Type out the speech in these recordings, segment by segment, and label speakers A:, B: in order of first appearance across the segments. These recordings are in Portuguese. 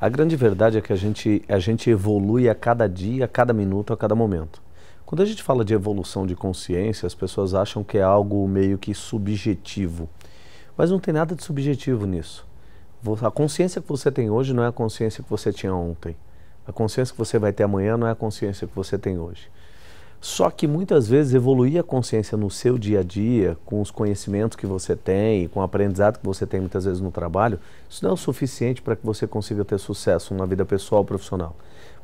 A: A grande verdade é que a gente, a gente evolui a cada dia, a cada minuto, a cada momento. Quando a gente fala de evolução de consciência, as pessoas acham que é algo meio que subjetivo. Mas não tem nada de subjetivo nisso. A consciência que você tem hoje não é a consciência que você tinha ontem. A consciência que você vai ter amanhã não é a consciência que você tem hoje. Só que muitas vezes evoluir a consciência no seu dia a dia, com os conhecimentos que você tem, com o aprendizado que você tem muitas vezes no trabalho, isso não é o suficiente para que você consiga ter sucesso na vida pessoal ou profissional.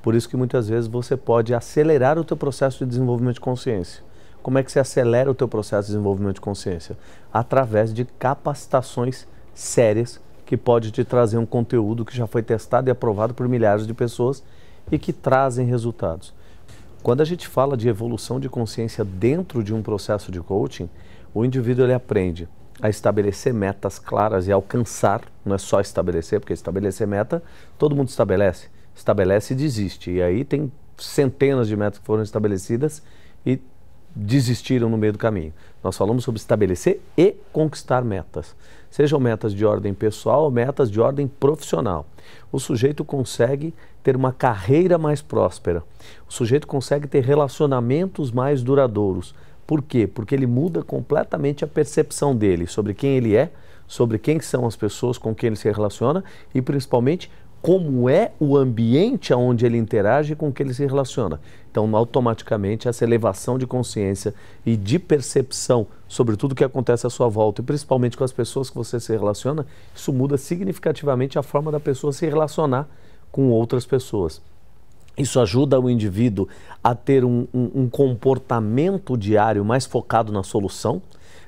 A: Por isso que muitas vezes você pode acelerar o teu processo de desenvolvimento de consciência. Como é que você acelera o teu processo de desenvolvimento de consciência? Através de capacitações sérias que pode te trazer um conteúdo que já foi testado e aprovado por milhares de pessoas e que trazem resultados. Quando a gente fala de evolução de consciência dentro de um processo de coaching, o indivíduo ele aprende a estabelecer metas claras e alcançar, não é só estabelecer, porque estabelecer meta, todo mundo estabelece, estabelece e desiste. E aí tem centenas de metas que foram estabelecidas e desistiram no meio do caminho. Nós falamos sobre estabelecer e conquistar metas. Sejam metas de ordem pessoal ou metas de ordem profissional. O sujeito consegue ter uma carreira mais próspera. O sujeito consegue ter relacionamentos mais duradouros. Por quê? Porque ele muda completamente a percepção dele sobre quem ele é, sobre quem são as pessoas com quem ele se relaciona e principalmente como é o ambiente aonde ele interage e com que ele se relaciona. Então, automaticamente, essa elevação de consciência e de percepção sobre tudo o que acontece à sua volta, e principalmente com as pessoas que você se relaciona, isso muda significativamente a forma da pessoa se relacionar com outras pessoas. Isso ajuda o indivíduo a ter um, um, um comportamento diário mais focado na solução,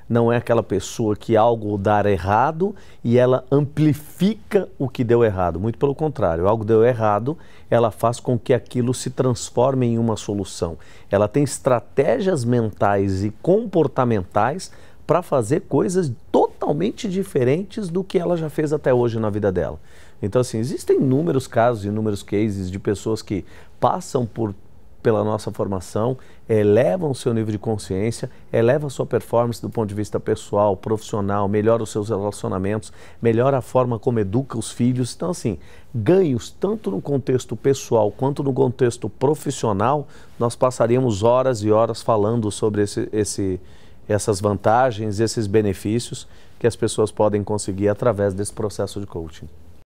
A: não é aquela pessoa que algo dar errado e ela amplifica o que deu errado. Muito pelo contrário, algo deu errado, ela faz com que aquilo se transforme em uma solução. Ela tem estratégias mentais e comportamentais para fazer coisas totalmente diferentes do que ela já fez até hoje na vida dela. Então, assim, existem inúmeros casos, inúmeros cases de pessoas que passam por pela nossa formação, elevam o seu nível de consciência, eleva a sua performance do ponto de vista pessoal, profissional, melhora os seus relacionamentos, melhora a forma como educa os filhos. Então, assim, ganhos tanto no contexto pessoal quanto no contexto profissional, nós passaríamos horas e horas falando sobre esse, esse essas vantagens, esses benefícios que as pessoas podem conseguir através desse processo de coaching.